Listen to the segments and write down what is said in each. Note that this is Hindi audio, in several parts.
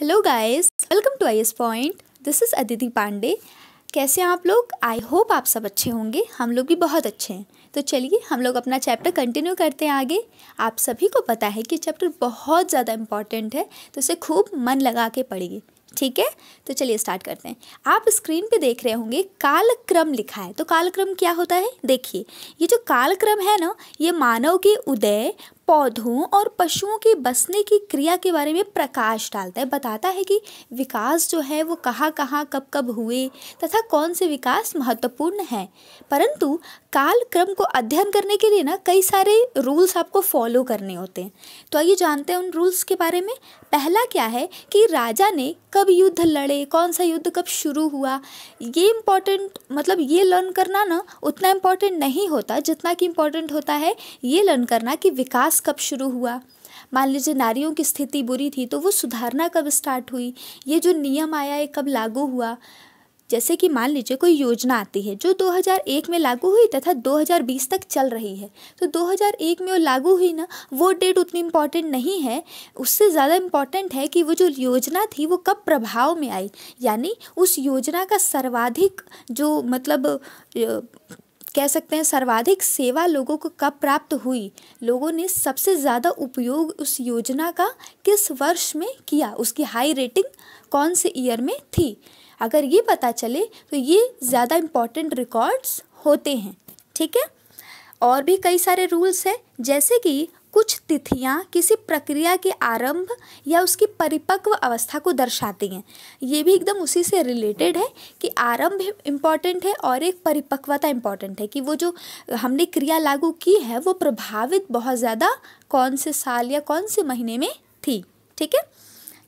Hello guys welcome to I point this is Aditi Pandey कैसे हैं आप लोग आई होप आप सब अच्छे होंगे हम लोग भी बहुत अच्छे हैं तो चलिए हम लोग अपना चैप्टर कंटिन्यू करते हैं आगे आप सभी को पता है कि चैप्टर बहुत ज़्यादा इम्पॉर्टेंट है तो इसे खूब मन लगा के पढ़िए ठीक है तो चलिए स्टार्ट करते हैं आप स्क्रीन पे देख रहे होंगे कालक्रम लिखा है तो कालक्रम क्या होता है देखिए ये जो कालक्रम है ना ये मानव के उदय पौधों और पशुओं के बसने की क्रिया के बारे में प्रकाश डालता है बताता है कि विकास जो है वो कहाँ कहाँ कब कब हुए तथा कौन से विकास महत्वपूर्ण हैं परंतु काल क्रम को अध्ययन करने के लिए ना कई सारे रूल्स आपको फॉलो करने होते हैं तो आइए जानते हैं उन रूल्स के बारे में पहला क्या है कि राजा ने कब युद्ध लड़े कौन सा युद्ध कब शुरू हुआ ये इम्पॉर्टेंट मतलब ये लर्न करना ना उतना इम्पॉर्टेंट नहीं होता जितना कि इम्पॉर्टेंट होता है ये लर्न करना कि विकास कब शुरू हुआ मान लीजिए नारियों की स्थिति बुरी थी तो वो सुधारना कब स्टार्ट हुई ये जो नियम आया है कब लागू हुआ जैसे कि मान लीजिए कोई योजना आती है जो 2001 में लागू हुई तथा 2020 तक चल रही है तो 2001 में वो लागू हुई ना वो डेट उतनी इम्पॉर्टेंट नहीं है उससे ज़्यादा इम्पॉर्टेंट है कि वो जो योजना थी वो कब प्रभाव में आई यानी उस योजना का सर्वाधिक जो मतलब कह सकते हैं सर्वाधिक सेवा लोगों को कब प्राप्त हुई लोगों ने सबसे ज़्यादा उपयोग उस योजना का किस वर्ष में किया उसकी हाई रेटिंग कौन से ईयर में थी अगर ये पता चले तो ये ज़्यादा इम्पॉर्टेंट रिकॉर्ड्स होते हैं ठीक है और भी कई सारे रूल्स हैं जैसे कि कुछ तिथियाँ किसी प्रक्रिया के आरंभ या उसकी परिपक्व अवस्था को दर्शाती हैं ये भी एकदम उसी से रिलेटेड है कि आरंभ इम्पॉर्टेंट है और एक परिपक्वता इम्पॉर्टेंट है कि वो जो हमने क्रिया लागू की है वो प्रभावित बहुत ज़्यादा कौन से साल या कौन से महीने में थी ठीक है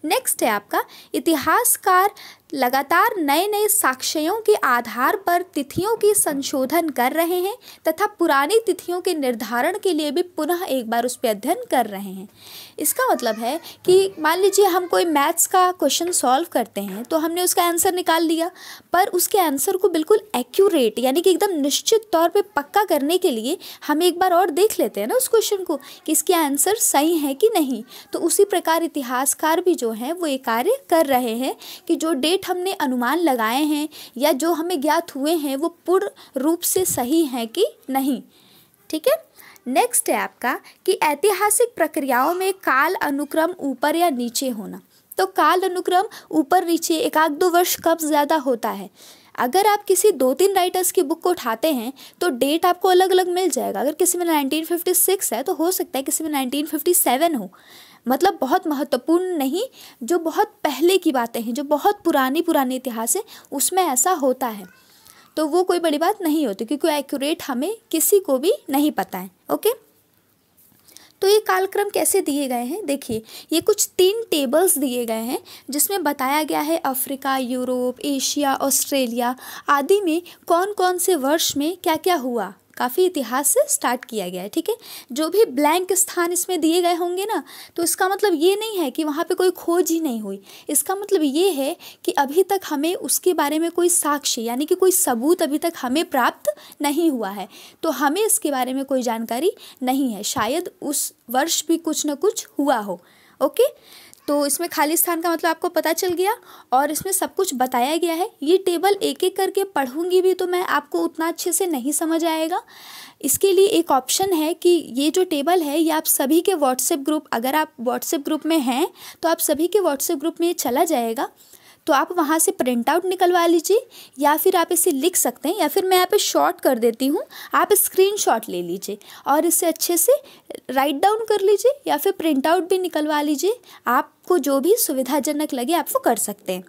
नेक्स्ट है आपका इतिहासकार लगातार नए नए साक्ष्यों के आधार पर तिथियों की संशोधन कर रहे हैं तथा पुरानी तिथियों के निर्धारण के लिए भी पुनः एक बार उस पर अध्ययन कर रहे हैं इसका मतलब है कि मान लीजिए हम कोई मैथ्स का क्वेश्चन सॉल्व करते हैं तो हमने उसका आंसर निकाल लिया पर उसके आंसर को बिल्कुल एक्यूरेट यानी कि एकदम निश्चित तौर पर पक्का करने के लिए हम एक बार और देख लेते हैं ना उस क्वेश्चन को कि इसके आंसर सही है कि नहीं तो उसी प्रकार इतिहासकार भी जो हैं वो ये कार्य कर रहे हैं कि जो डेट निश्चित हमने अनुमान लगाए हैं या जो हमें ज्ञात हुए हैं वो पूर्ण रूप से सही हैं कि नहीं ठीक है नेक्स्ट है आपका कि ऐतिहासिक प्रक्रियाओं में काल अनुक्रम ऊपर या नीचे होना तो काल अनुक्रम ऊपर नीचे एक आध दो वर्ष कब ज़्यादा होता है अगर आप किसी दो तीन राइटर्स की बुक को उठाते हैं तो डेट आपको अलग अलग मिल जाएगा अगर किसी में 1956 है तो हो सकता है किसी में 1957 हो मतलब बहुत महत्वपूर्ण नहीं जो बहुत पहले की बातें हैं जो बहुत पुरानी पुरानी इतिहास है उसमें ऐसा होता है तो वो कोई बड़ी बात नहीं होती क्योंकि एक्यूरेट हमें किसी को भी नहीं पता है ओके तो ये कालक्रम कैसे दिए गए हैं देखिए ये कुछ तीन टेबल्स दिए गए हैं जिसमें बताया गया है अफ्रीका यूरोप एशिया ऑस्ट्रेलिया आदि में कौन कौन से वर्ष में क्या क्या हुआ काफ़ी इतिहास से स्टार्ट किया गया है ठीक है जो भी ब्लैंक स्थान इसमें दिए गए होंगे ना तो इसका मतलब ये नहीं है कि वहाँ पे कोई खोज ही नहीं हुई इसका मतलब ये है कि अभी तक हमें उसके बारे में कोई साक्ष्य यानी कि कोई सबूत अभी तक हमें प्राप्त नहीं हुआ है तो हमें इसके बारे में कोई जानकारी नहीं है शायद उस वर्ष भी कुछ ना कुछ हुआ हो ओके तो इसमें खाली स्थान का मतलब आपको पता चल गया और इसमें सब कुछ बताया गया है ये टेबल एक एक करके पढ़ूंगी भी तो मैं आपको उतना अच्छे से नहीं समझ आएगा इसके लिए एक ऑप्शन है कि ये जो टेबल है ये आप सभी के व्हाट्सएप ग्रुप अगर आप व्हाट्सएप ग्रुप में हैं तो आप सभी के व्हाट्सएप ग्रुप में ये चला जाएगा तो आप वहाँ से प्रिंट आउट निकलवा लीजिए या फिर आप इसे लिख सकते हैं या फिर मैं यहाँ पे शॉर्ट कर देती हूँ आप स्क्रीन शॉट ले लीजिए और इसे अच्छे से राइट डाउन कर लीजिए या फिर प्रिंट आउट भी निकलवा लीजिए आप आपको जो भी सुविधाजनक लगे आप वो कर सकते हैं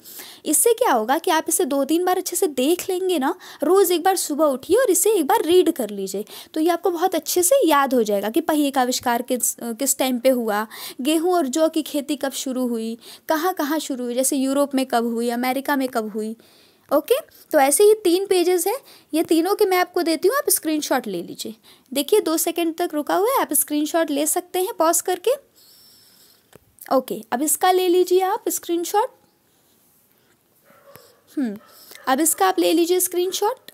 इससे क्या होगा कि आप इसे दो तीन बार अच्छे से देख लेंगे ना रोज़ एक बार सुबह उठिए और इसे एक बार रीड कर लीजिए तो ये आपको बहुत अच्छे से याद हो जाएगा कि पहिए का आविष्कार किस किस टाइम पे हुआ गेहूँ और जौ की खेती कब शुरू हुई कहाँ कहाँ शुरू हुई जैसे यूरोप में कब हुई अमेरिका में कब हुई ओके तो ऐसे ही तीन पेजेस हैं ये तीनों के मैं आपको देती हूँ आप स्क्रीनशॉट ले लीजिए देखिए दो सेकंड तक रुका हुआ है आप स्क्रीनशॉट ले सकते हैं पॉज करके ओके अब इसका ले लीजिए आप स्क्रीनशॉट हम्म अब इसका आप ले लीजिए screenshot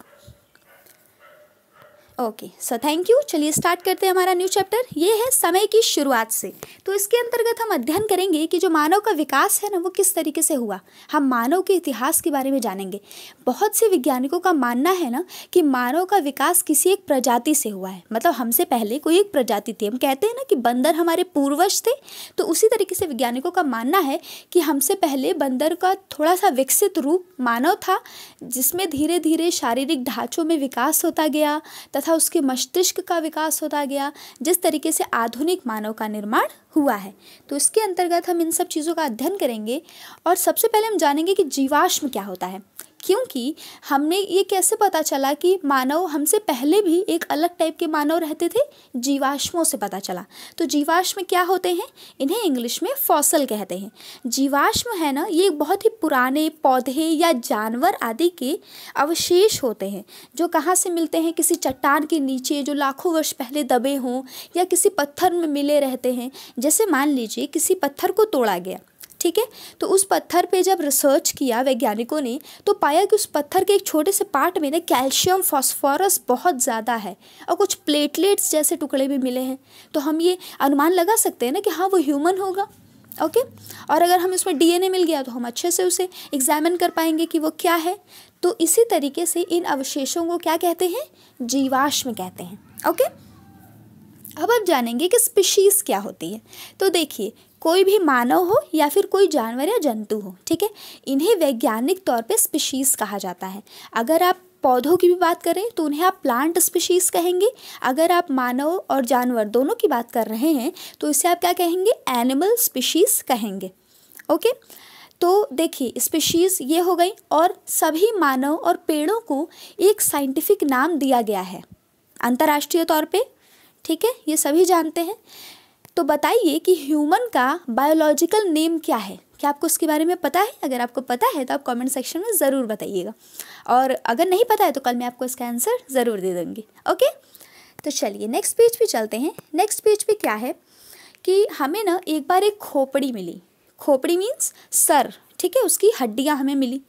okay so thank you चलिए स्टार्ट करते हैं हमारा न्यू चैप्टर ये है समय की शुरुआत से तो इसके अंतर्गत हम अध्ययन करेंगे कि जो मानव का विकास है ना वो किस तरीके से हुआ हम मानव के इतिहास के बारे में जानेंगे बहुत से वैज्ञानिकों का मानना है ना कि मानव का विकास किसी एक प्रजाति से हुआ है मतलब हमसे पहले कोई एक प्रजाति थी हम कहते हैं ना कि बंदर हमारे पूर्वज थे तो उसी तरीके से वैज्ञानिकों का मानना है कि हमसे पहले बंदर का थोड़ा सा विकसित रूप मानव था जिसमें धीरे धीरे शारीरिक ढांचों में विकास होता गया तथा तथा उसके मस्तिष्क का विकास होता गया जिस तरीके से आधुनिक मानव का निर्माण हुआ है तो इसके अंतर्गत हम इन सब चीज़ों का अध्ययन करेंगे और सबसे पहले हम जानेंगे कि जीवाश्म क्या होता है क्योंकि हमने ये कैसे पता चला कि मानव हमसे पहले भी एक अलग टाइप के मानव रहते थे जीवाश्मों से पता चला तो जीवाश्म क्या होते हैं इन्हें इंग्लिश में फॉसल कहते हैं जीवाश्म है ना ये बहुत ही पुराने पौधे या जानवर आदि के अवशेष होते हैं जो कहाँ से मिलते हैं किसी चट्टान के नीचे जो लाखों वर्ष पहले दबे हों या किसी पत्थर में मिले रहते हैं जैसे मान लीजिए किसी पत्थर को तोड़ा गया ठीक है तो उस पत्थर पे जब रिसर्च किया वैज्ञानिकों ने तो पाया कि उस पत्थर के एक छोटे से पार्ट में ना कैल्शियम फॉस्फोरस बहुत ज़्यादा है और कुछ प्लेटलेट्स जैसे टुकड़े भी मिले हैं तो हम ये अनुमान लगा सकते हैं ना कि हाँ वो ह्यूमन होगा ओके और अगर हम इसमें डीएनए मिल गया तो हम अच्छे से उसे एग्जामिन कर पाएंगे कि वो क्या है तो इसी तरीके से इन अवशेषों को क्या कहते हैं जीवाश्म कहते हैं ओके अब आप जानेंगे कि स्पीशीज़ क्या होती है तो देखिए कोई भी मानव हो या फिर कोई जानवर या जंतु हो ठीक है इन्हें वैज्ञानिक तौर पे स्पीशीज़ कहा जाता है अगर आप पौधों की भी बात करें तो उन्हें आप प्लांट स्पीशीज़ कहेंगे अगर आप मानव और जानवर दोनों की बात कर रहे हैं तो इसे आप क्या कहेंगे एनिमल स्पीशीज़ कहेंगे ओके तो देखिए स्पीशीज़ ये हो गई और सभी मानव और पेड़ों को एक साइंटिफिक नाम दिया गया है अंतर्राष्ट्रीय तौर पे ठीक है ये सभी जानते हैं तो बताइए कि ह्यूमन का बायोलॉजिकल नेम क्या है क्या आपको उसके बारे में पता है अगर आपको पता है तो आप कमेंट सेक्शन में ज़रूर बताइएगा और अगर नहीं पता है तो कल मैं आपको इसका आंसर ज़रूर दे दूँगी ओके तो चलिए नेक्स्ट पेज पे चलते हैं नेक्स्ट पेज पे क्या है कि हमें ना एक बार एक खोपड़ी मिली खोपड़ी मीन्स सर ठीक है उसकी हड्डियाँ हमें मिली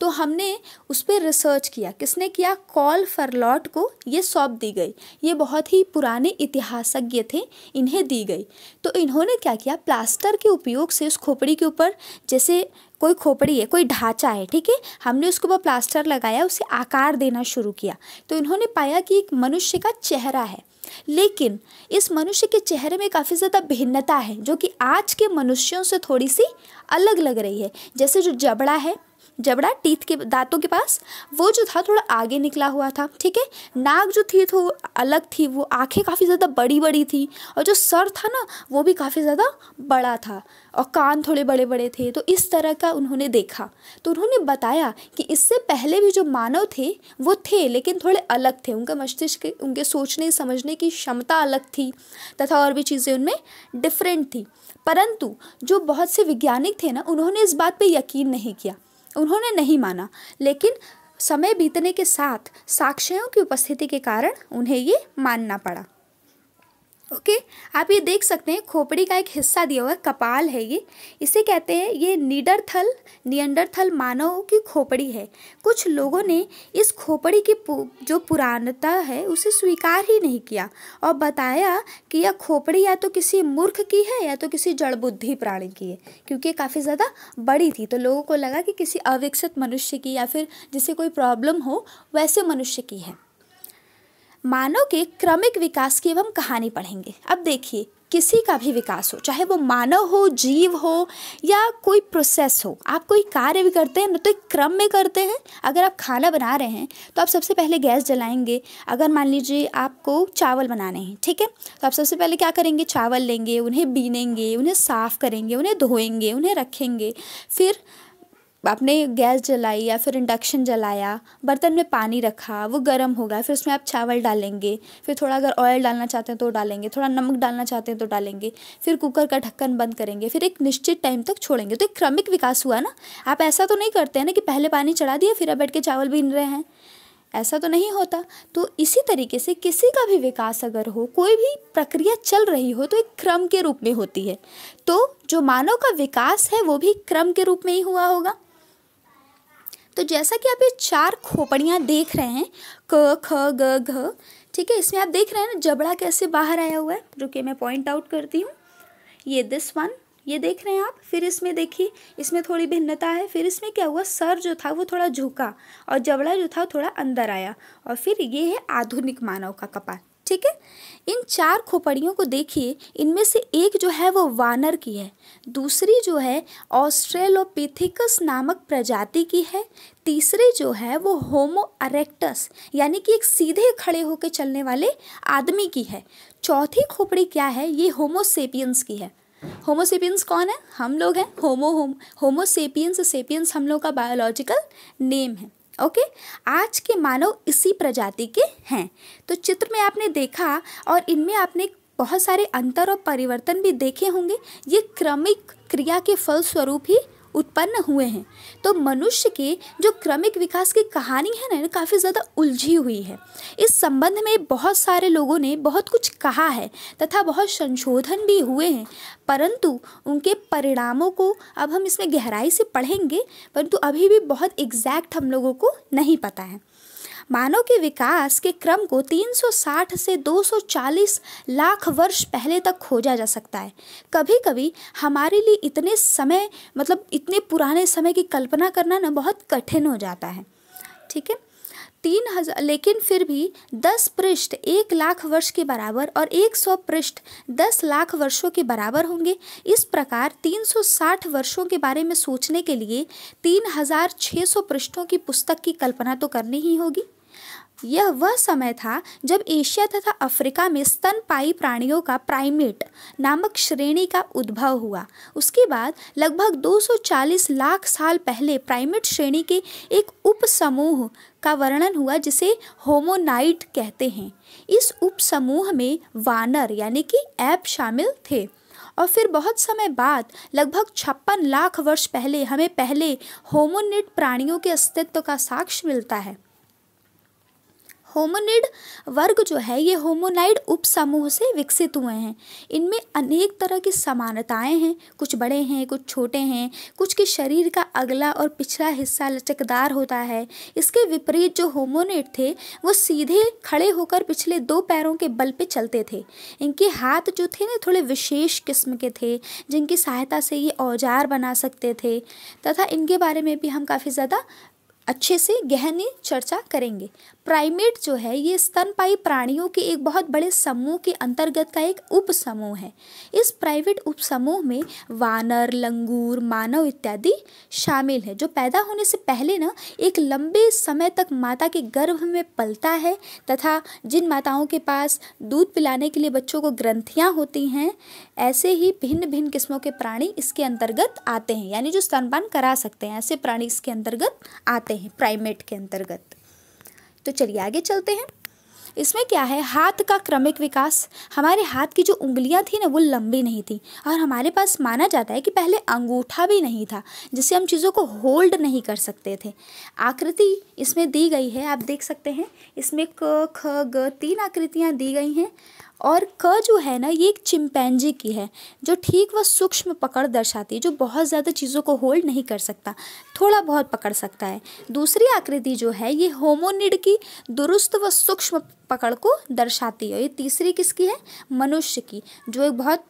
तो हमने उस पर रिसर्च किया किसने किया कॉल फरलॉट को ये सौंप दी गई ये बहुत ही पुराने इतिहासज्ञ थे इन्हें दी गई तो इन्होंने क्या किया प्लास्टर के उपयोग से उस खोपड़ी के ऊपर जैसे कोई खोपड़ी है कोई ढांचा है ठीक है हमने उसके ऊपर प्लास्टर लगाया उसे आकार देना शुरू किया तो इन्होंने पाया कि एक मनुष्य का चेहरा है लेकिन इस मनुष्य के चेहरे में काफ़ी ज़्यादा भिन्नता है जो कि आज के मनुष्यों से थोड़ी सी अलग लग रही है जैसे जो जबड़ा है जबड़ा टीथ के दांतों के पास वो जो था थोड़ा आगे निकला हुआ था ठीक है नाक जो थी तो अलग थी वो आंखें काफ़ी ज़्यादा बड़ी बड़ी थी और जो सर था ना वो भी काफ़ी ज़्यादा बड़ा था और कान थोड़े बड़े बड़े थे तो इस तरह का उन्होंने देखा तो उन्होंने बताया कि इससे पहले भी जो मानव थे वो थे लेकिन थोड़े अलग थे उनका मस्तिष्क उनके सोचने समझने की क्षमता अलग थी तथा और भी चीज़ें उनमें डिफरेंट थी परंतु जो बहुत से वैज्ञानिक थे ना उन्होंने इस बात पर यकीन नहीं किया उन्होंने नहीं माना लेकिन समय बीतने के साथ साक्ष्यों की उपस्थिति के कारण उन्हें ये मानना पड़ा ओके okay? आप ये देख सकते हैं खोपड़ी का एक हिस्सा दिया हुआ कपाल है ये इसे कहते हैं ये नीडरथल नियंडरथल मानव की खोपड़ी है कुछ लोगों ने इस खोपड़ी की पु, जो पुरानता है उसे स्वीकार ही नहीं किया और बताया कि यह खोपड़ी या तो किसी मूर्ख की है या तो किसी जड़बुद्धि प्राणी की है क्योंकि काफ़ी ज़्यादा बड़ी थी तो लोगों को लगा कि किसी अविकसित मनुष्य की या फिर जिसे कोई प्रॉब्लम हो वैसे मनुष्य की है मानव के क्रमिक विकास की हम कहानी पढ़ेंगे अब देखिए किसी का भी विकास हो चाहे वो मानव हो जीव हो या कोई प्रोसेस हो आप कोई कार्य भी करते हैं न तो एक क्रम में करते हैं अगर आप खाना बना रहे हैं तो आप सबसे पहले गैस जलाएंगे अगर मान लीजिए आपको चावल बनाने हैं ठीक है तो आप सबसे पहले क्या करेंगे चावल लेंगे उन्हें बीनेंगे उन्हें साफ़ करेंगे उन्हें धोएंगे उन्हें रखेंगे फिर आपने गैस जलाई या फिर इंडक्शन जलाया बर्तन में पानी रखा वो गर्म होगा फिर उसमें आप चावल डालेंगे फिर थोड़ा अगर ऑयल डालना चाहते हैं तो डालेंगे थोड़ा नमक डालना चाहते हैं तो डालेंगे फिर कुकर का ढक्कन बंद करेंगे फिर एक निश्चित टाइम तक छोड़ेंगे तो एक क्रमिक विकास हुआ ना आप ऐसा तो नहीं करते हैं ना कि पहले पानी चढ़ा दिया फिर आप बैठ के चावल बीन रहे हैं ऐसा तो नहीं होता तो इसी तरीके से किसी का भी विकास अगर हो कोई भी प्रक्रिया चल रही हो तो एक क्रम के रूप में होती है तो जो मानव का विकास है वो भी क्रम के रूप में ही हुआ होगा तो जैसा कि आप ये चार खोपड़ियाँ देख रहे हैं क ख ग घ ठीक है इसमें आप देख रहे हैं ना जबड़ा कैसे बाहर आया हुआ है रुके मैं पॉइंट आउट करती हूँ ये दिस वन ये देख रहे हैं आप फिर इसमें देखिए इसमें थोड़ी भिन्नता है फिर इसमें क्या हुआ सर जो था वो थोड़ा झुका और जबड़ा जो था थोड़ा अंदर आया और फिर ये है आधुनिक मानव का कपाल ठीक है इन चार खोपड़ियों को देखिए इनमें से एक जो है वो वानर की है दूसरी जो है ऑस्ट्रेलोपिथिकस नामक प्रजाति की है तीसरी जो है वो होमो अरेक्टस यानी कि एक सीधे खड़े होकर चलने वाले आदमी की है चौथी खोपड़ी क्या है ये होमोसेपियंस की है होमोसेपियंस कौन है हम लोग हैं होमो होम होमोसेपियंस सेपियंस हम लोग का बायोलॉजिकल नेम है ओके आज के मानव इसी प्रजाति के हैं तो चित्र में आपने देखा और इनमें आपने बहुत सारे अंतर और परिवर्तन भी देखे होंगे ये क्रमिक क्रिया के फलस्वरूप ही उत्पन्न हुए हैं तो मनुष्य के जो क्रमिक विकास की कहानी है ना काफ़ी ज़्यादा उलझी हुई है इस संबंध में बहुत सारे लोगों ने बहुत कुछ कहा है तथा बहुत संशोधन भी हुए हैं परंतु उनके परिणामों को अब हम इसमें गहराई से पढ़ेंगे परंतु अभी भी बहुत एग्जैक्ट हम लोगों को नहीं पता है मानव के विकास के क्रम को 360 से 240 लाख वर्ष पहले तक खोजा जा सकता है कभी कभी हमारे लिए इतने समय मतलब इतने पुराने समय की कल्पना करना ना बहुत कठिन हो जाता है ठीक है तीन हजार लेकिन फिर भी दस पृष्ठ एक लाख वर्ष के बराबर और एक सौ पृष्ठ दस लाख वर्षों के बराबर होंगे इस प्रकार तीन सौ साठ वर्षों के बारे में सोचने के लिए तीन हजार छः सौ पृष्ठों की पुस्तक की कल्पना तो करनी ही होगी यह वह समय था जब एशिया तथा अफ्रीका में स्तनपायी प्राणियों का प्राइमेट नामक श्रेणी का उद्भव हुआ उसके बाद लगभग 240 लाख साल पहले प्राइमेट श्रेणी के एक उपसमूह का वर्णन हुआ जिसे होमोनाइट कहते हैं इस उपसमूह में वानर यानी कि ऐप शामिल थे और फिर बहुत समय बाद लगभग छप्पन लाख वर्ष पहले हमें पहले होमोनिट प्राणियों के अस्तित्व का साक्ष्य मिलता है होमोनिड वर्ग जो है ये होमोनाइड उपसमूह से विकसित हुए हैं इनमें अनेक तरह की समानताएं हैं कुछ बड़े हैं कुछ छोटे हैं कुछ के शरीर का अगला और पिछला हिस्सा लचकदार होता है इसके विपरीत जो होमोनिड थे वो सीधे खड़े होकर पिछले दो पैरों के बल पर चलते थे इनके हाथ जो थे ना थोड़े विशेष किस्म के थे जिनकी सहायता से ये औजार बना सकते थे तथा इनके बारे में भी हम काफ़ी ज़्यादा अच्छे से गहने चर्चा करेंगे प्राइमेट जो है ये स्तनपाई प्राणियों के एक बहुत बड़े समूह के अंतर्गत का एक उपसमूह है इस प्राइवेट उपसमूह में वानर लंगूर मानव इत्यादि शामिल है जो पैदा होने से पहले ना एक लंबे समय तक माता के गर्भ में पलता है तथा जिन माताओं के पास दूध पिलाने के लिए बच्चों को ग्रंथियाँ होती हैं ऐसे ही भिन्न भिन्न किस्मों के प्राणी इसके अंतर्गत आते हैं यानी जो स्तनपान करा सकते हैं ऐसे प्राणी इसके अंतर्गत आते हैं हैं प्राइमेट के अंतर्गत तो चलिए आगे चलते हैं इसमें क्या है हाथ का क्रमिक विकास हमारे हाथ की जो उंगलियां थी ना वो लंबी नहीं थी और हमारे पास माना जाता है कि पहले अंगूठा भी नहीं था जिससे हम चीज़ों को होल्ड नहीं कर सकते थे आकृति इसमें दी गई है आप देख सकते हैं इसमें क ख ग तीन आकृतियां दी गई हैं और क जो है ना ये एक चिमपैनजी की है जो ठीक व सूक्ष्म पकड़ दर्शाती है जो बहुत ज़्यादा चीज़ों को होल्ड नहीं कर सकता थोड़ा बहुत पकड़ सकता है दूसरी आकृति जो है ये होमोनिड की दुरुस्त व सूक्ष्म पकड़ को दर्शाती है ये तीसरी किसकी है मनुष्य की जो एक बहुत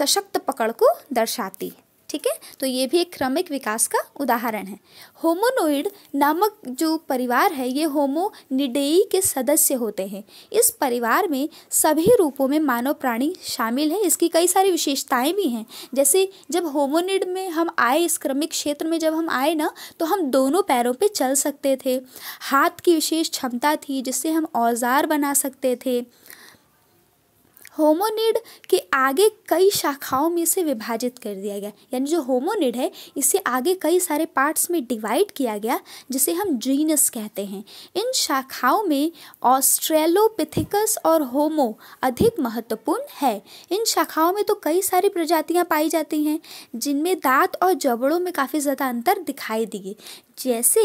सशक्त पकड़ को दर्शाती है ठीक है तो ये भी एक क्रमिक विकास का उदाहरण है होमोनोइड नामक जो परिवार है ये होमोनिडेई के सदस्य होते हैं इस परिवार में सभी रूपों में मानव प्राणी शामिल है इसकी कई सारी विशेषताएं भी हैं जैसे जब होमोनिड में हम आए इस क्रमिक क्षेत्र में जब हम आए ना तो हम दोनों पैरों पर चल सकते थे हाथ की विशेष क्षमता थी जिससे हम औजार बना सकते थे होमोनिड के आगे कई शाखाओं में से विभाजित कर दिया गया यानी जो होमोनिड है इसे आगे कई सारे पार्ट्स में डिवाइड किया गया जिसे हम जीनस कहते हैं इन शाखाओं में ऑस्ट्रेलोपिथिकस और होमो अधिक महत्वपूर्ण है इन शाखाओं में तो कई सारी प्रजातियाँ पाई जाती हैं जिनमें दांत और जबड़ों में काफ़ी ज़्यादा अंतर दिखाई दिए जैसे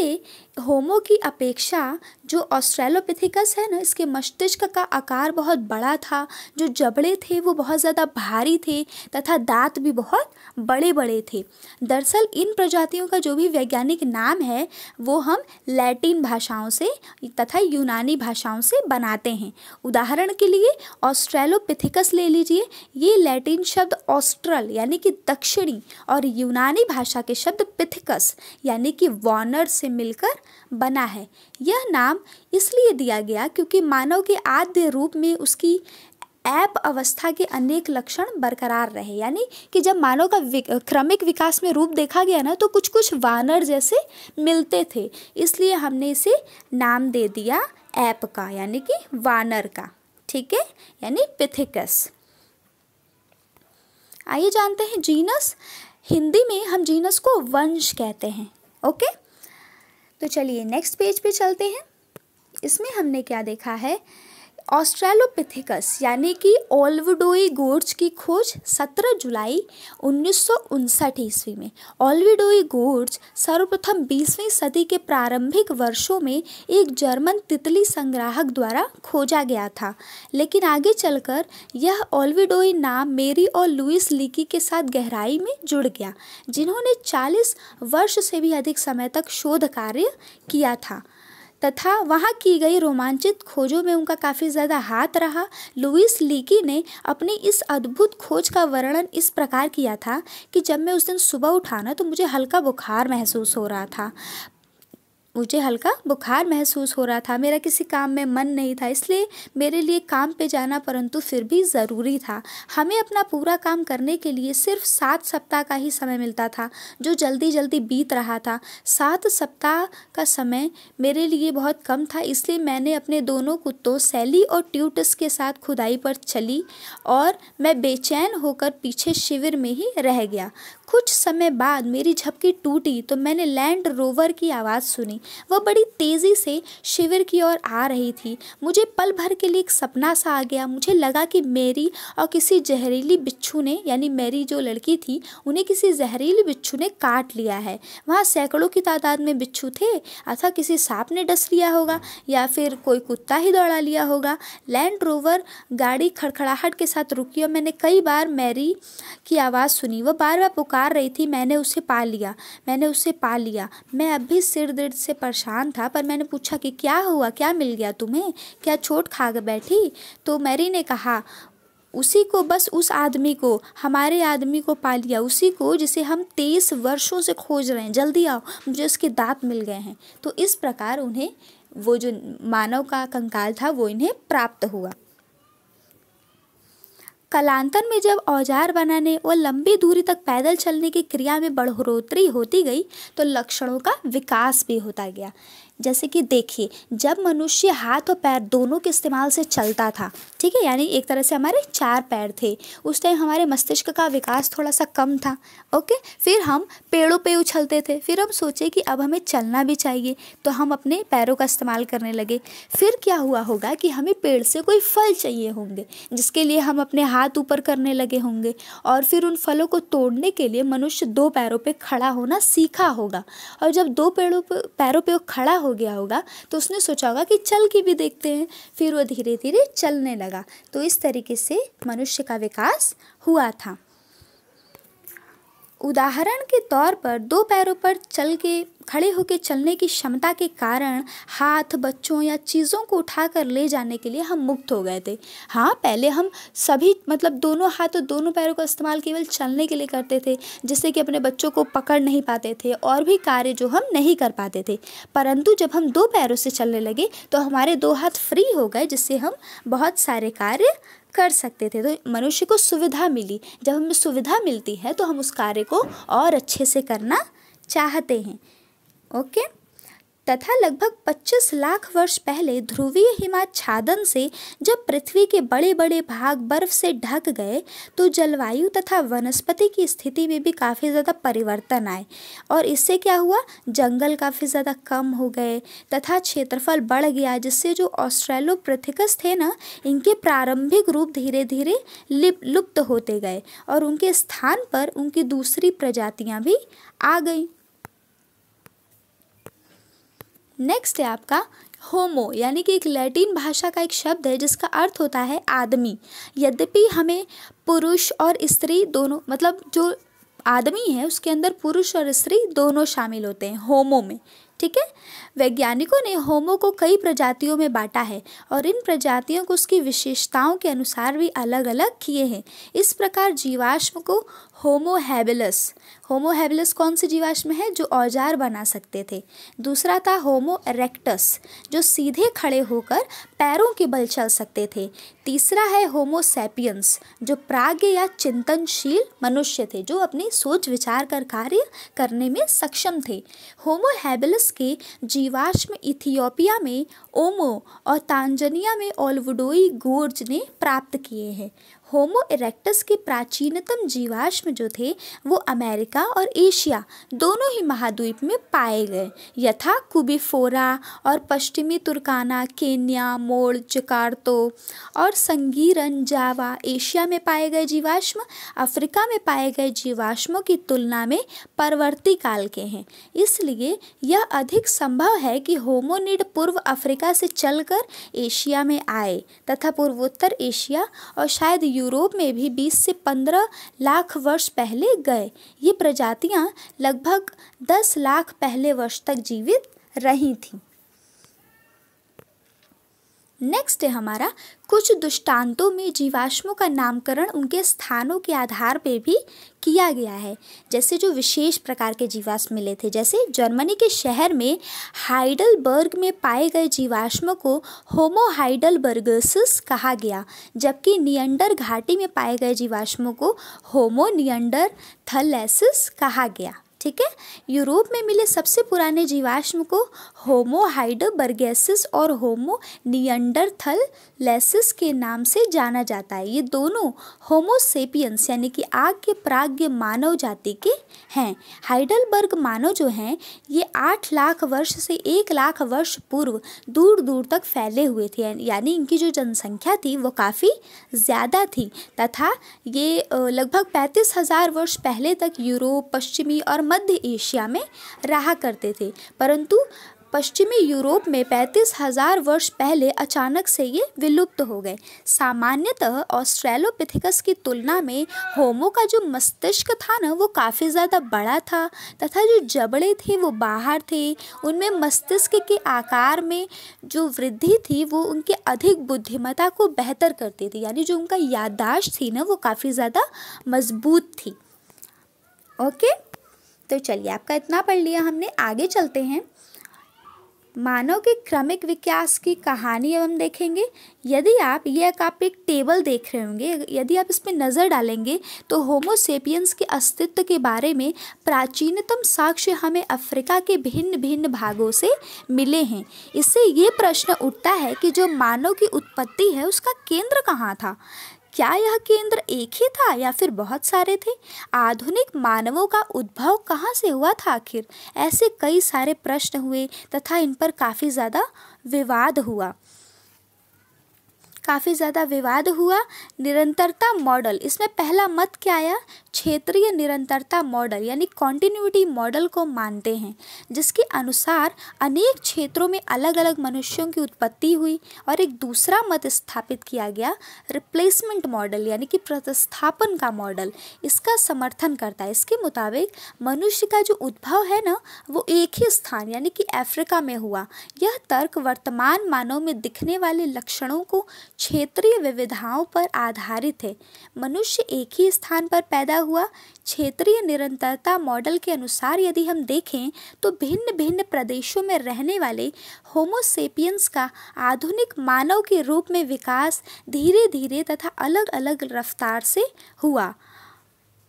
होमो की अपेक्षा जो ऑस्ट्रेलोपिथिकस है ना इसके मस्तिष्क का आकार बहुत बड़ा था जो जबड़े थे वो बहुत ज़्यादा भारी थे तथा दांत भी बहुत बड़े बड़े थे दरअसल इन प्रजातियों का जो भी वैज्ञानिक नाम है वो हम लैटिन भाषाओं से तथा यूनानी भाषाओं से बनाते हैं उदाहरण के लिए ऑस्ट्रेलोपिथिकस ले लीजिए ये लैटिन शब्द ऑस्ट्रल यानी कि दक्षिणी और यूनानी भाषा के शब्द पिथिकस यानी कि वॉन ऑनर से मिलकर बना है यह नाम इसलिए दिया गया क्योंकि मानव के आद्य रूप में उसकी ऐप अवस्था के अनेक लक्षण बरकरार रहे यानी कि जब मानव का विक, क्रमिक विकास में रूप देखा गया ना तो कुछ कुछ वानर जैसे मिलते थे इसलिए हमने इसे नाम दे दिया ऐप का यानी कि वानर का ठीक है यानी पिथिकस आइए जानते हैं जीनस हिंदी में हम जीनस को वंश कहते हैं ओके तो चलिए नेक्स्ट पेज पे चलते हैं इसमें हमने क्या देखा है ऑस्ट्रेलोपिथिकस यानी कि ओल्विडोई गोर्ज की खोज 17 जुलाई उन्नीस ईस्वी में ओल्विडोई गोर्ज सर्वप्रथम 20वीं सदी के प्रारंभिक वर्षों में एक जर्मन तितली संग्राहक द्वारा खोजा गया था लेकिन आगे चलकर यह ओल्विडोई नाम मेरी और लुइस लीकी के साथ गहराई में जुड़ गया जिन्होंने 40 वर्ष से भी अधिक समय तक शोध कार्य किया था तथा वहाँ की गई रोमांचित खोजों में उनका काफ़ी ज़्यादा हाथ रहा लुइस लीकी ने अपनी इस अद्भुत खोज का वर्णन इस प्रकार किया था कि जब मैं उस दिन सुबह उठा ना तो मुझे हल्का बुखार महसूस हो रहा था मुझे हल्का बुखार महसूस हो रहा था मेरा किसी काम में मन नहीं था इसलिए मेरे लिए काम पे जाना परंतु फिर भी ज़रूरी था हमें अपना पूरा काम करने के लिए सिर्फ सात सप्ताह का ही समय मिलता था जो जल्दी जल्दी बीत रहा था सात सप्ताह का समय मेरे लिए बहुत कम था इसलिए मैंने अपने दोनों कुत्तों सैली और ट्यूटस के साथ खुदाई पर चली और मैं बेचैन होकर पीछे शिविर में ही रह गया कुछ समय बाद मेरी झपकी टूटी तो मैंने लैंड रोवर की आवाज़ सुनी वह बड़ी तेज़ी से शिविर की ओर आ रही थी मुझे पल भर के लिए एक सपना सा आ गया मुझे लगा कि मेरी और किसी जहरीली बिच्छू ने यानी मेरी जो लड़की थी उन्हें किसी जहरीली बिच्छू ने काट लिया है वहाँ सैकड़ों की तादाद में बिच्छू थे अथवा किसी सांप ने डस लिया होगा या फिर कोई कुत्ता ही दौड़ा लिया होगा लैंड रोवर गाड़ी खड़खड़ाहट के साथ रुकी और मैंने कई बार मैरी की आवाज़ सुनी वह बार बार पुकार पुकार रही थी मैंने उसे पा लिया मैंने उसे पा लिया मैं अब भी सिर दर्द से परेशान था पर मैंने पूछा कि क्या हुआ क्या मिल गया तुम्हें क्या चोट खा बैठी तो मैरी ने कहा उसी को बस उस आदमी को हमारे आदमी को पा लिया उसी को जिसे हम तेईस वर्षों से खोज रहे हैं जल्दी आओ मुझे उसके दांत मिल गए हैं तो इस प्रकार उन्हें वो जो मानव का कंकाल था वो इन्हें प्राप्त हुआ कलांतर में जब औजार बनाने व लंबी दूरी तक पैदल चलने की क्रिया में बढ़ोतरी होती गई तो लक्षणों का विकास भी होता गया जैसे कि देखिए जब मनुष्य हाथ और पैर दोनों के इस्तेमाल से चलता था ठीक है यानी एक तरह से हमारे चार पैर थे उस टाइम हमारे मस्तिष्क का विकास थोड़ा सा कम था ओके फिर हम पेड़ों पे उछलते थे फिर हम सोचे कि अब हमें चलना भी चाहिए तो हम अपने पैरों का इस्तेमाल करने लगे फिर क्या हुआ होगा कि हमें पेड़ से कोई फल चाहिए होंगे जिसके लिए हम अपने हाथ ऊपर करने लगे होंगे और फिर उन फलों को तोड़ने के लिए मनुष्य दो पैरों पर खड़ा होना सीखा होगा और जब दो पेड़ों पर पैरों पर खड़ा हो हो गया होगा तो उसने सोचा होगा कि चल के भी देखते हैं फिर वो धीरे धीरे चलने लगा तो इस तरीके से मनुष्य का विकास हुआ था उदाहरण के तौर पर दो पैरों पर चल के खड़े होकर चलने की क्षमता के कारण हाथ बच्चों या चीज़ों को उठाकर ले जाने के लिए हम मुक्त हो गए थे हाँ पहले हम सभी मतलब दोनों हाथ और दोनों पैरों का इस्तेमाल केवल चलने के लिए करते थे जिससे कि अपने बच्चों को पकड़ नहीं पाते थे और भी कार्य जो हम नहीं कर पाते थे परंतु जब हम दो पैरों से चलने लगे तो हमारे दो हाथ फ्री हो गए जिससे हम बहुत सारे कार्य कर सकते थे तो मनुष्य को सुविधा मिली जब हमें सुविधा मिलती है तो हम उस कार्य को और अच्छे से करना चाहते हैं ओके तथा लगभग 25 लाख वर्ष पहले ध्रुवीय हिमाच्छादन से जब पृथ्वी के बड़े बड़े भाग बर्फ से ढक गए तो जलवायु तथा वनस्पति की स्थिति में भी काफ़ी ज़्यादा परिवर्तन आए और इससे क्या हुआ जंगल काफ़ी ज़्यादा कम हो गए तथा क्षेत्रफल बढ़ गया जिससे जो ऑस्ट्रेलोप्रथिकस थे ना इनके प्रारंभिक रूप धीरे धीरे लुप्त होते गए और उनके स्थान पर उनकी दूसरी प्रजातियाँ भी आ गई नेक्स्ट है आपका होमो यानी कि एक लैटिन भाषा का एक शब्द है जिसका अर्थ होता है आदमी यद्यपि हमें पुरुष और स्त्री दोनों मतलब जो आदमी है उसके अंदर पुरुष और स्त्री दोनों शामिल होते हैं होमो में ठीक है वैज्ञानिकों ने होमो को कई प्रजातियों में बांटा है और इन प्रजातियों को उसकी विशेषताओं के अनुसार भी अलग अलग किए हैं इस प्रकार जीवाश्म को होमो हैबिलस कौन से जीवाश्म है जो औजार बना सकते थे दूसरा था होमो एरेक्टस जो सीधे खड़े होकर पैरों के बल चल सकते थे तीसरा है होमो सेपियंस जो प्राग्ञ या चिंतनशील मनुष्य थे जो अपनी सोच विचार कर कार्य करने में सक्षम थे होमो हैबिलस के जीवाश्म इथियोपिया में ओमो और तांजनिया में ओलवुडोई गोर्ज ने प्राप्त किए हैं होमो इरेक्टस के प्राचीनतम जीवाश्म जीवाश्म जो थे वो अमेरिका और एशिया दोनों ही महाद्वीप में पाए गए यथा कुबिफोरा और पश्चिमी तुर्काना केन्या मोड़ जकार्तो और संगीरन जावा एशिया में पाए गए जीवाश्म अफ्रीका में पाए गए जीवाश्मों की तुलना में परवर्ती काल के हैं इसलिए यह अधिक संभव है कि होमोनिड पूर्व अफ्रीका से चलकर एशिया में आए तथा पूर्वोत्तर एशिया और शायद यूरोप में भी 20 से 15 लाख वर्ष वर्ष पहले गए ये प्रजातियाँ लगभग 10 लाख पहले वर्ष तक जीवित रही थीं नेक्स्ट है हमारा कुछ दुष्टांतों में जीवाश्मों का नामकरण उनके स्थानों के आधार पर भी किया गया है जैसे जो विशेष प्रकार के जीवाश्म मिले थे जैसे जर्मनी के शहर में हाइडलबर्ग में पाए गए जीवाश्म को होमो हाइडलबर्गसिस कहा गया जबकि नियंडर घाटी में पाए गए जीवाश्मों को होमो नियंडर थलैसिस कहा गया ठीक है यूरोप में मिले सबसे पुराने जीवाश्म को होमो बर्गेसिस और होमो नियंडरथल लेसिस के नाम से जाना जाता है ये दोनों होमोसेपियंस यानी कि आग के प्राग्ञ मानव जाति के हैं हाइडलबर्ग मानव जो हैं ये आठ लाख वर्ष से एक लाख वर्ष पूर्व दूर दूर तक फैले हुए थे यानी इनकी जो जनसंख्या थी वो काफ़ी ज़्यादा थी तथा ये लगभग पैंतीस हज़ार वर्ष पहले तक यूरोप पश्चिमी और मध्य एशिया में रहा करते थे परंतु पश्चिमी यूरोप में पैंतीस हजार वर्ष पहले अचानक से ये विलुप्त हो गए सामान्यतः ऑस्ट्रेलोपिथिकस की तुलना में होमो का जो मस्तिष्क था ना वो काफ़ी ज़्यादा बड़ा था तथा जो जबड़े थे वो बाहर थे उनमें मस्तिष्क के आकार में जो वृद्धि थी वो उनके अधिक बुद्धिमता को बेहतर करती थी यानी जो उनका याददाश्त थी ना वो काफ़ी ज़्यादा मजबूत थी ओके okay? तो चलिए आपका इतना पढ़ लिया हमने आगे चलते हैं मानव के क्रमिक विकास की कहानी अब हम देखेंगे यदि आप ये आप एक टेबल देख रहे होंगे यदि आप इस पर नज़र डालेंगे तो होमोसेपियंस के अस्तित्व के बारे में प्राचीनतम साक्ष्य हमें अफ्रीका के भिन्न भिन्न भागों से मिले हैं इससे ये प्रश्न उठता है कि जो मानव की उत्पत्ति है उसका केंद्र कहाँ था क्या यह केंद्र एक ही था या फिर बहुत सारे थे आधुनिक मानवों का उद्भव कहाँ से हुआ था आखिर ऐसे कई सारे प्रश्न हुए तथा इन पर काफ़ी ज़्यादा विवाद हुआ काफ़ी ज़्यादा विवाद हुआ निरंतरता मॉडल इसमें पहला मत क्या आया क्षेत्रीय निरंतरता मॉडल यानी कॉन्टीन्यूटी मॉडल को मानते हैं जिसके अनुसार अनेक क्षेत्रों में अलग अलग मनुष्यों की उत्पत्ति हुई और एक दूसरा मत स्थापित किया गया रिप्लेसमेंट मॉडल यानी कि प्रतिस्थापन का मॉडल इसका समर्थन करता है इसके मुताबिक मनुष्य का जो उद्भव है ना वो एक ही स्थान यानी कि अफ्रीका में हुआ यह तर्क वर्तमान मानव में दिखने वाले लक्षणों को क्षेत्रीय विविधाओं पर आधारित है मनुष्य एक ही स्थान पर पैदा हुआ क्षेत्रीय निरंतरता मॉडल के अनुसार यदि हम देखें तो भिन्न भिन्न प्रदेशों में रहने वाले होमोसेपियंस का आधुनिक मानव के रूप में विकास धीरे धीरे तथा अलग अलग रफ्तार से हुआ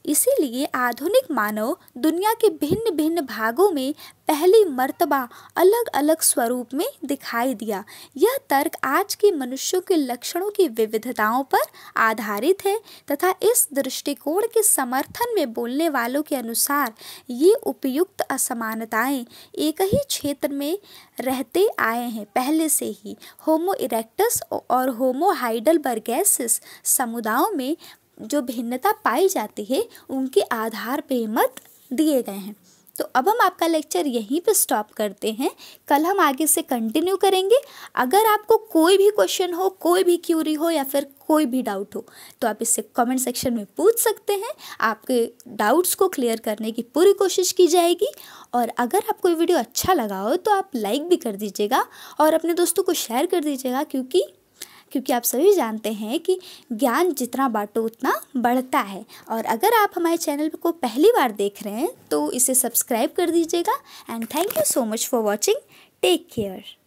इसीलिए आधुनिक मानव दुनिया के भिन्न भिन्न भागों में पहली मर्तबा अलग अलग स्वरूप में दिखाई दिया यह तर्क आज के मनुष्यों के लक्षणों की विविधताओं पर आधारित है तथा इस दृष्टिकोण के समर्थन में बोलने वालों के अनुसार ये उपयुक्त असमानताएं एक ही क्षेत्र में रहते आए हैं पहले से ही होमो इरेक्टस और होमो हाइडल समुदायों में जो भिन्नता पाई जाती है उनके आधार पर मत दिए गए हैं तो अब हम आपका लेक्चर यहीं पे स्टॉप करते हैं कल हम आगे से कंटिन्यू करेंगे अगर आपको कोई भी क्वेश्चन हो कोई भी क्यूरी हो या फिर कोई भी डाउट हो तो आप इससे कमेंट सेक्शन में पूछ सकते हैं आपके डाउट्स को क्लियर करने की पूरी कोशिश की जाएगी और अगर आपको ये वीडियो अच्छा लगा हो तो आप लाइक भी कर दीजिएगा और अपने दोस्तों को शेयर कर दीजिएगा क्योंकि क्योंकि आप सभी जानते हैं कि ज्ञान जितना बांटो उतना बढ़ता है और अगर आप हमारे चैनल को पहली बार देख रहे हैं तो इसे सब्सक्राइब कर दीजिएगा and thank you so much for watching take care